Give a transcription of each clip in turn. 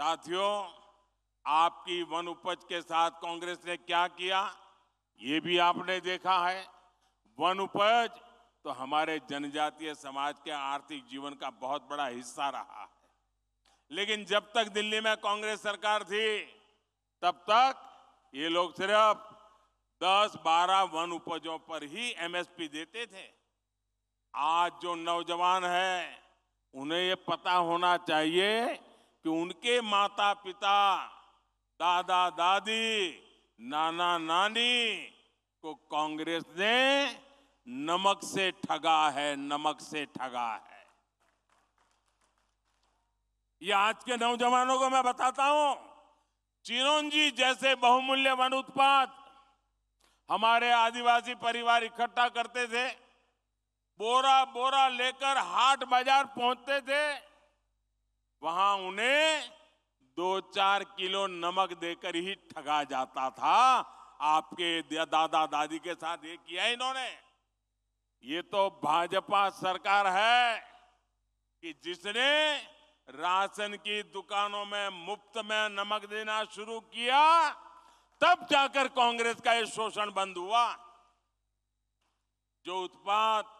साथियों आपकी वन उपज के साथ कांग्रेस ने क्या किया ये भी आपने देखा है वन उपज तो हमारे जनजातीय समाज के आर्थिक जीवन का बहुत बड़ा हिस्सा रहा है लेकिन जब तक दिल्ली में कांग्रेस सरकार थी तब तक ये लोग सिर्फ 10-12 वन उपजों पर ही एमएसपी देते थे आज जो नौजवान है उन्हें ये पता होना चाहिए कि उनके माता पिता दादा दादी नाना नानी को कांग्रेस ने नमक से ठगा है नमक से ठगा है ये आज के नौजवानों को मैं बताता हूं चिरंजी जैसे बहुमूल्य वन उत्पाद हमारे आदिवासी परिवार इकट्ठा करते थे बोरा बोरा लेकर हाट बाजार पहुंचते थे वहां उन्हें दो चार किलो नमक देकर ही ठगा जाता था आपके दादा दादी के साथ ये किया इन्होंने ये तो भाजपा सरकार है कि जिसने राशन की दुकानों में मुफ्त में नमक देना शुरू किया तब जाकर कांग्रेस का ये शोषण बंद हुआ जो उत्पाद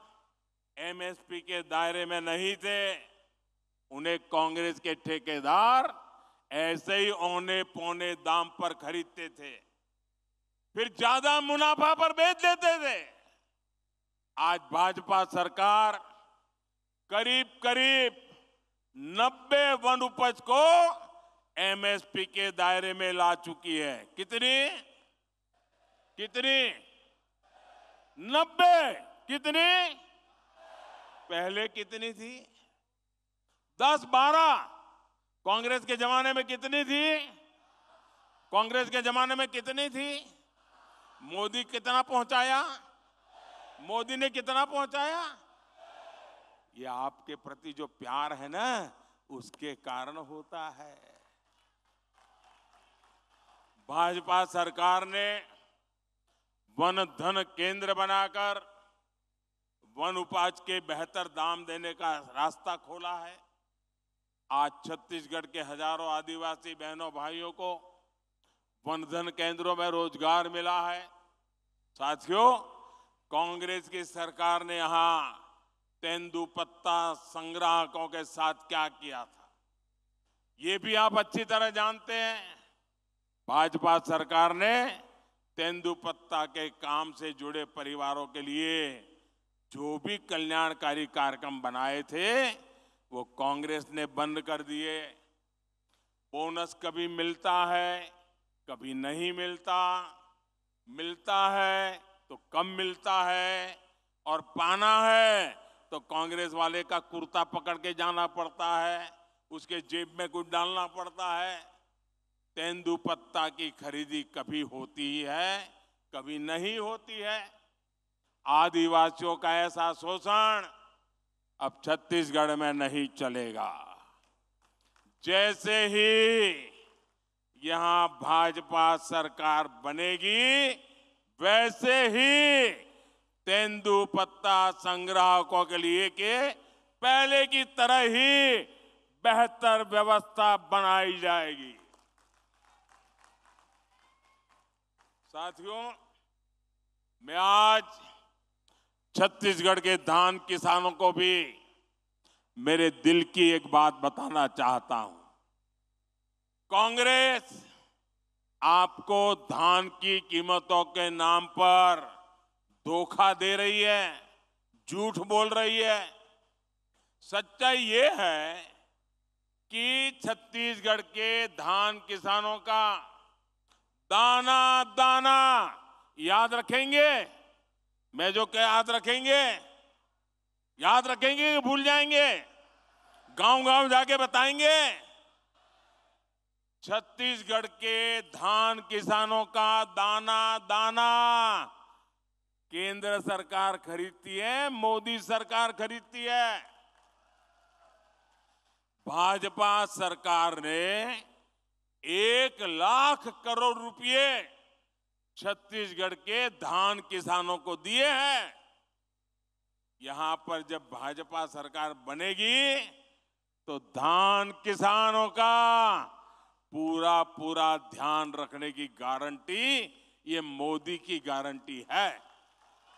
एमएसपी के दायरे में नहीं थे उन्हें कांग्रेस के ठेकेदार ऐसे ही औने पौने दाम पर खरीदते थे फिर ज्यादा मुनाफा पर बेच देते थे आज भाजपा सरकार करीब करीब 90 वन उपज को एमएसपी के दायरे में ला चुकी है कितनी कितनी नब्बे कितनी पहले कितनी थी दस बारह कांग्रेस के जमाने में कितनी थी कांग्रेस के जमाने में कितनी थी मोदी कितना पहुंचाया मोदी ने कितना पहुंचाया ये आपके प्रति जो प्यार है ना उसके कारण होता है भाजपा सरकार ने वन धन केंद्र बनाकर वन उपाज के बेहतर दाम देने का रास्ता खोला है आज छत्तीसगढ़ के हजारों आदिवासी बहनों भाइयों को वनधन केंद्रों में रोजगार मिला है साथियों कांग्रेस की सरकार ने यहां तेंदुपत्ता संग्राहकों के साथ क्या किया था ये भी आप अच्छी तरह जानते हैं भाजपा सरकार ने तेंदुपत्ता के काम से जुड़े परिवारों के लिए जो भी कल्याणकारी कार्यक्रम बनाए थे वो कांग्रेस ने बंद कर दिए बोनस कभी मिलता है कभी नहीं मिलता मिलता है तो कम मिलता है और पाना है तो कांग्रेस वाले का कुर्ता पकड़ के जाना पड़ता है उसके जेब में कुछ डालना पड़ता है तेंदु पत्ता की खरीदी कभी होती ही है कभी नहीं होती है आदिवासियों का ऐसा शोषण अब छत्तीसगढ़ में नहीं चलेगा जैसे ही यहां भाजपा सरकार बनेगी वैसे ही तेंदुपत्ता संग्राहकों के लिए के पहले की तरह ही बेहतर व्यवस्था बनाई जाएगी साथियों मैं आज छत्तीसगढ़ के धान किसानों को भी मेरे दिल की एक बात बताना चाहता हूं कांग्रेस आपको धान की कीमतों के नाम पर धोखा दे रही है झूठ बोल रही है सच्चाई ये है कि छत्तीसगढ़ के धान किसानों का दाना दाना याद रखेंगे मैं जो क्या याद रखेंगे याद रखेंगे कि भूल जाएंगे गांव गांव जाके बताएंगे छत्तीसगढ़ के धान किसानों का दाना दाना केंद्र सरकार खरीदती है मोदी सरकार खरीदती है भाजपा सरकार ने एक लाख करोड़ रुपए छत्तीसगढ़ के धान किसानों को दिए हैं यहां पर जब भाजपा सरकार बनेगी तो धान किसानों का पूरा पूरा ध्यान रखने की गारंटी ये मोदी की गारंटी है